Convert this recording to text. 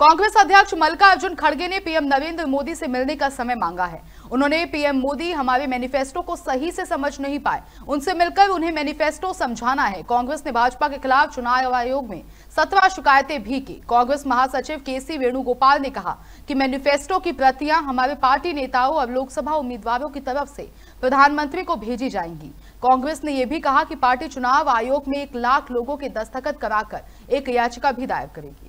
कांग्रेस अध्यक्ष मल्लिकार्जुन खड़गे ने पीएम नरेंद्र मोदी से मिलने का समय मांगा है उन्होंने पीएम मोदी हमारे मैनिफेस्टो को सही से समझ नहीं पाए उनसे मिलकर उन्हें मैनिफेस्टो समझाना है कांग्रेस ने भाजपा के खिलाफ चुनाव आयोग में सत्रह शिकायतें भी की कांग्रेस महासचिव के सी वेणुगोपाल ने कहा कि मैनिफेस्टो की प्रतियां हमारे पार्टी नेताओं और लोकसभा उम्मीदवारों की तरफ से प्रधानमंत्री को भेजी जाएंगी कांग्रेस ने यह भी कहा कि पार्टी चुनाव आयोग में एक लाख लोगों के दस्तखत कराकर एक याचिका भी दायर करेगी